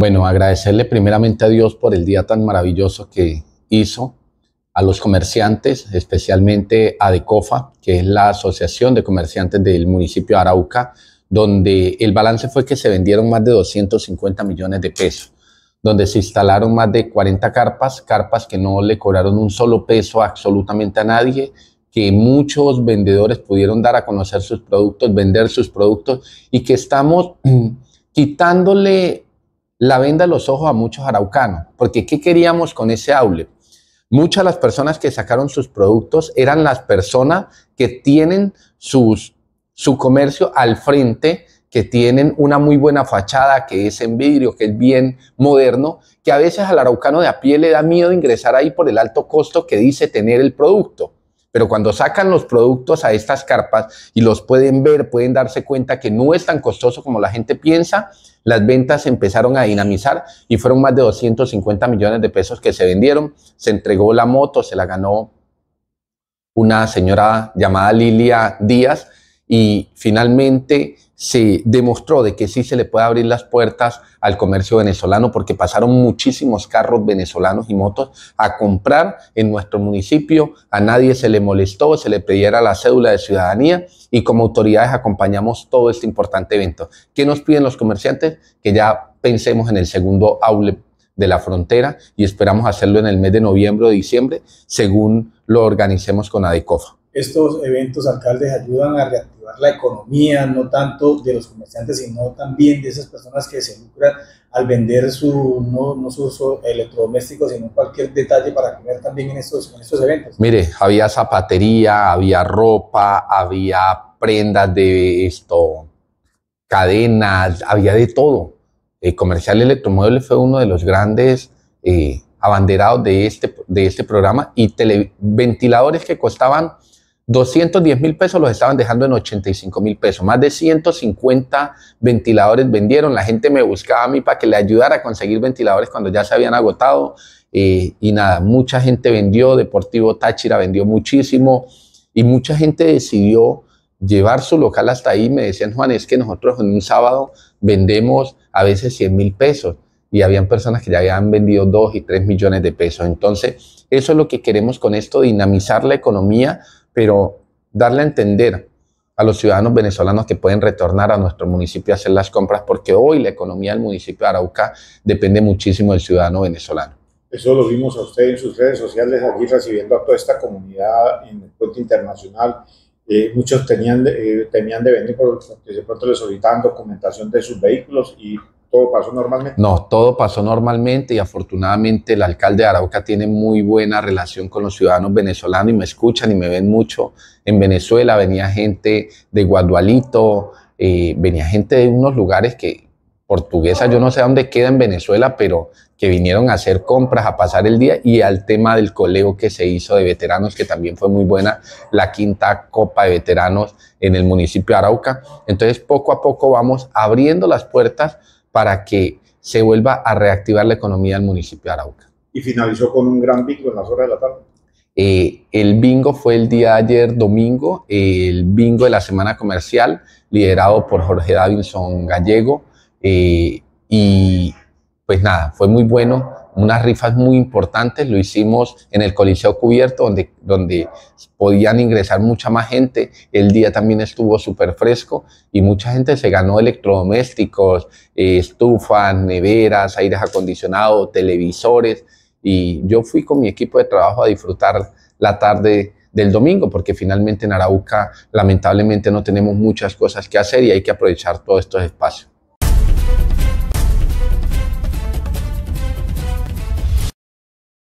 Bueno, agradecerle primeramente a Dios por el día tan maravilloso que hizo, a los comerciantes, especialmente a DECOFA, que es la Asociación de Comerciantes del municipio de Arauca, donde el balance fue que se vendieron más de 250 millones de pesos, donde se instalaron más de 40 carpas, carpas que no le cobraron un solo peso absolutamente a nadie, que muchos vendedores pudieron dar a conocer sus productos, vender sus productos y que estamos quitándole la venda los ojos a muchos araucanos, porque ¿qué queríamos con ese aule? Muchas de las personas que sacaron sus productos eran las personas que tienen sus, su comercio al frente, que tienen una muy buena fachada, que es en vidrio, que es bien moderno, que a veces al araucano de a pie le da miedo ingresar ahí por el alto costo que dice tener el producto. Pero cuando sacan los productos a estas carpas y los pueden ver, pueden darse cuenta que no es tan costoso como la gente piensa, las ventas empezaron a dinamizar y fueron más de 250 millones de pesos que se vendieron. Se entregó la moto, se la ganó una señora llamada Lilia Díaz y finalmente se demostró de que sí se le puede abrir las puertas al comercio venezolano porque pasaron muchísimos carros venezolanos y motos a comprar en nuestro municipio, a nadie se le molestó, se le pidiera la cédula de ciudadanía y como autoridades acompañamos todo este importante evento. ¿Qué nos piden los comerciantes? Que ya pensemos en el segundo aule de la frontera y esperamos hacerlo en el mes de noviembre o diciembre, según lo organicemos con ADECOFA. Estos eventos, alcaldes, ayudan a reactivar la economía, no tanto de los comerciantes, sino también de esas personas que se lucran al vender su, no, no uso electrodomésticos, sino cualquier detalle para comer también en estos, estos eventos. Mire, había zapatería, había ropa, había prendas de esto, cadenas, había de todo. El comercial electromóvil fue uno de los grandes eh, abanderados de este, de este programa y ventiladores que costaban 210 mil pesos los estaban dejando en 85 mil pesos. Más de 150 ventiladores vendieron. La gente me buscaba a mí para que le ayudara a conseguir ventiladores cuando ya se habían agotado. Eh, y nada, mucha gente vendió. Deportivo Táchira vendió muchísimo. Y mucha gente decidió llevar su local hasta ahí. Me decían, Juan, es que nosotros en un sábado vendemos a veces 100 mil pesos. Y habían personas que ya habían vendido 2 y 3 millones de pesos. Entonces, eso es lo que queremos con esto, dinamizar la economía pero darle a entender a los ciudadanos venezolanos que pueden retornar a nuestro municipio a hacer las compras, porque hoy la economía del municipio de Arauca depende muchísimo del ciudadano venezolano. Eso lo vimos a usted en sus redes sociales, aquí recibiendo a toda esta comunidad en el puente internacional. Eh, muchos tenían, eh, tenían de venir, porque de pronto les solicitaban documentación de sus vehículos y ¿Todo pasó normalmente? No, todo pasó normalmente y afortunadamente el alcalde de Arauca tiene muy buena relación con los ciudadanos venezolanos y me escuchan y me ven mucho. En Venezuela venía gente de Guadualito, eh, venía gente de unos lugares que portuguesa, yo no sé dónde queda en Venezuela, pero que vinieron a hacer compras, a pasar el día y al tema del colegio que se hizo de veteranos, que también fue muy buena, la quinta Copa de Veteranos en el municipio de Arauca. Entonces, poco a poco vamos abriendo las puertas para que se vuelva a reactivar la economía del municipio de Arauca. Y finalizó con un gran bingo en las horas de la tarde. Eh, el bingo fue el día de ayer domingo, el bingo de la semana comercial, liderado por Jorge Davinson Gallego. Eh, y pues nada, fue muy bueno unas rifas muy importantes, lo hicimos en el Coliseo Cubierto, donde, donde podían ingresar mucha más gente, el día también estuvo súper fresco y mucha gente se ganó electrodomésticos, eh, estufas, neveras, aires acondicionados, televisores, y yo fui con mi equipo de trabajo a disfrutar la tarde del domingo, porque finalmente en Arauca lamentablemente no tenemos muchas cosas que hacer y hay que aprovechar todos estos espacios.